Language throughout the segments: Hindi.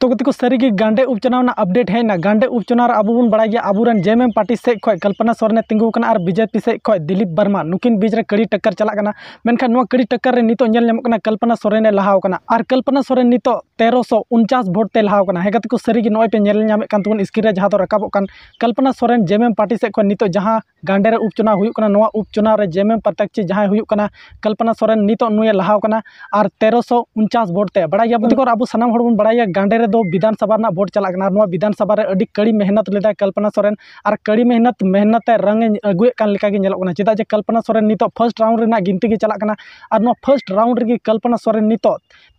तो गति को सारी गांडे उपचुनाव अपडेट है ना गांडे उपचुनाव अब बन बड़ा गया अब एम पार्टी से खो कल्पना सोरेने तिंगू और बीजेपी से खो दिलीप बर्मा नुकिन बीच कड़ी टक्कर चलना मेखान कड़ी टक्कर रे नितो कल्पना सोरेने लहावना और कल्पना सोरेन नित तेरह सौ उनचास भोट ते लहावना हे गति को सारी नए पे नामे स्क्रीन रे तो रकाब कल्पना सोरेन एम पार्टी से खो जहाँ गांडे उपचुनाव होना उपचुनाव जेम एम प्रत्यक्षी जहाँ होना कल्पना सोरेन नित लहावना और तेरह सौ उनचास भोट बड़ा गया अब सामान बड़ा गांडे विधानसभा भोट चलना विधानसभा कड़ी मेहनत लेदा कल्पना सोन और कड़ी मेहनत मेहनत रंग अगुएल चेदा जे कल्पना सोन नित फार्ट राउंड गिनती चलना और फार्ष्ट राउंड कल्पना सोन नित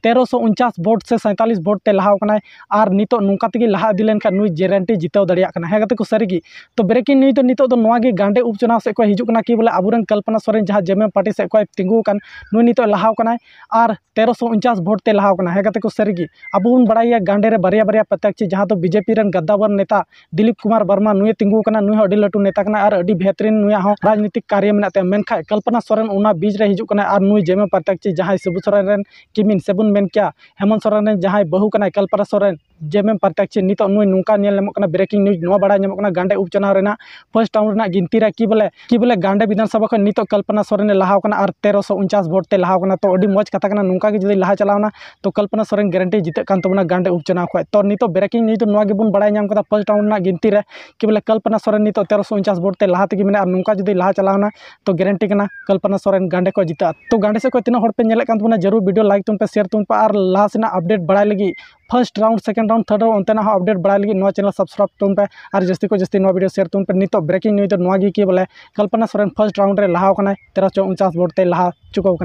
तेरह सौ उनचास भोट से सैंतालीस भोट से लहावना और नित नौका लहा इदी लेखा नई जेरेंटी जितव दाड़ा है सारी तो ब्रेकिंग न्यूज तो नित तो गांडे उपचुनाव सब हजुना कि बोले अब कल्पना सोन जहाँ जेम पार्टी सब को तिंगूकान नई नित लहावना और तेरह सौ उनचास भोट से लहावना है सारी अब बड़ा हांडे बारे बारे प्रत्याक्षी जहां तो बीजेपी रन गद्दावर नेता दिलीप कुमार वर्मा नुए तिंगू का नुए लटू नेता और बेहतरीन नुया हम हाँ, राजनीतिक कार्य में कल्पना सोन उन बीज रे हजू और नु जेमे प्रत्याक्षी जहां शिवू सोरेन किमिन सेबन मन हेमंत सरें जहाँ बहुत कल्पना सरें जेमेम प्रत्यक्ष नित नुकान ब्रेकिंग न्यूज ना बड़ा गांडे उपचुना फर्स्ट टाउन गिनती है कि बोले कि बोले गांडे विधानसभा खन कल्पना सरें लहावान और तेरह सौ उनचास भोटते लहावान तो मज कथा नुका जी लहा चलावना तो कल्पना सोरेन ग्यारंटी जीतने गांडे उपचुना खो तो नित ब्रेकिंग न्यूज नागे बड़ा नाम फर्स्ट टाउन गिनती है कि बोले कल्पना सरें नित तेरह सौ उनचास भोटते लहा तक और नौका जी लहा चलावना तो ग्यारंटी कल्पना सोरेन गांडे को जीता तो गांडे से तीनों पे जरूर वीडियो लाइक तुम पे शेयर तुम पे और लहा से अपडेट बड़ा लगी first round second round third round अंतना हाँ अपडेट बड़ा लगे नुआ चैनल सब्सक्राइब तुम पे और जस्ती को जस्ती नुआ वीडियो सेयर तुम पे नित ब्रेकिंग न्यूज तो, तो नागे बोले कल्पना सरें फर्स्ट राउंड में लहा चौचास भोटते लहा चुको